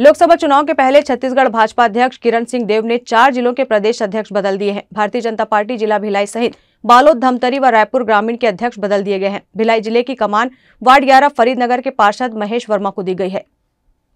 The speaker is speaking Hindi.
लोकसभा चुनाव के पहले छत्तीसगढ़ भाजपा अध्यक्ष किरण सिंह देव ने चार जिलों के प्रदेश अध्यक्ष बदल दिए हैं भारतीय जनता पार्टी जिला भिलाई सहित बालोद धमतरी व रायपुर ग्रामीण के अध्यक्ष बदल दिए गए हैं भिलाई जिले की कमान वार्ड ग्यारह फरीदनगर के पार्षद महेश वर्मा को दी गई है